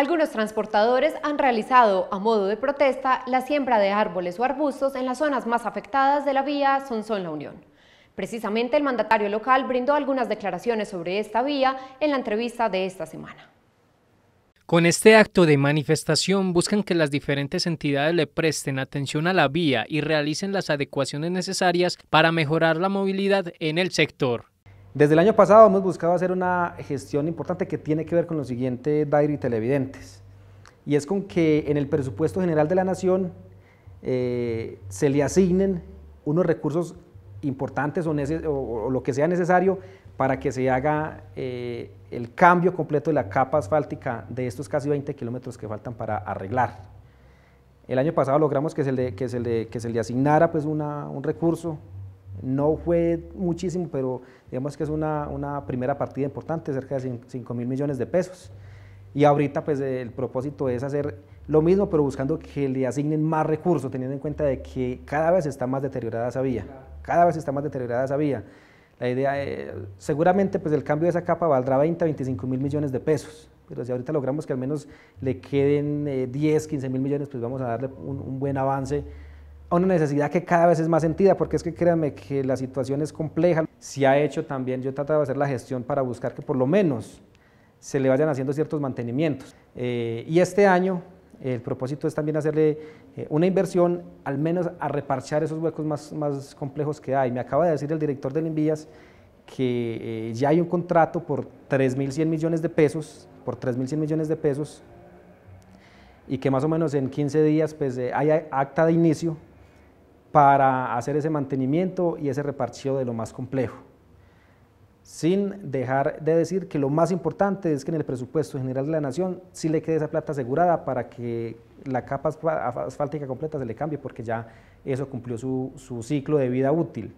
Algunos transportadores han realizado, a modo de protesta, la siembra de árboles o arbustos en las zonas más afectadas de la vía Sonsón-La Unión. Precisamente el mandatario local brindó algunas declaraciones sobre esta vía en la entrevista de esta semana. Con este acto de manifestación buscan que las diferentes entidades le presten atención a la vía y realicen las adecuaciones necesarias para mejorar la movilidad en el sector. Desde el año pasado hemos buscado hacer una gestión importante que tiene que ver con lo siguiente, y Televidentes, y es con que en el presupuesto general de la Nación eh, se le asignen unos recursos importantes o, lo que sea necesario para que se haga eh, el cambio completo de la capa asfáltica de estos casi 20 kilómetros que faltan para arreglar. El año pasado logramos que se le, que se le, asignara pues un recurso no fue muchísimo, pero digamos que es una, primera partida importante, cerca de 5 mil millones de pesos. Y ahorita pues el propósito es hacer lo mismo, pero buscando que le asignen más recursos, teniendo en cuenta de que cada vez está más deteriorada esa vía. Cada vez está más deteriorada esa vía. La idea, es eh, seguramente pues el cambio de esa capa valdrá 20 25 mil millones de pesos, pero si ahorita logramos que al menos le queden 10, eh, 15 mil millones, pues vamos a darle un buen avance a una necesidad que cada vez es más sentida, porque es que créanme que la situación es compleja. Se ha hecho también, yo he tratado de hacer la gestión para buscar que por lo menos se le vayan haciendo ciertos mantenimientos. Eh, y este año el propósito es también hacerle eh, una inversión, al menos a reparchar esos huecos más, más complejos que hay. Me acaba de decir el director del Envías que eh, ya hay un contrato por 3.100 millones de pesos, por 3.100 millones de pesos, y que más o menos en 15 días pues, hay acta de inicio para hacer ese mantenimiento y ese repartido de lo más complejo. Sin dejar de decir que lo más importante es que en el presupuesto general de la Nación sí le quede esa plata asegurada para que la capa asfáltica completa se le cambie, porque ya eso cumplió su, su ciclo de vida útil.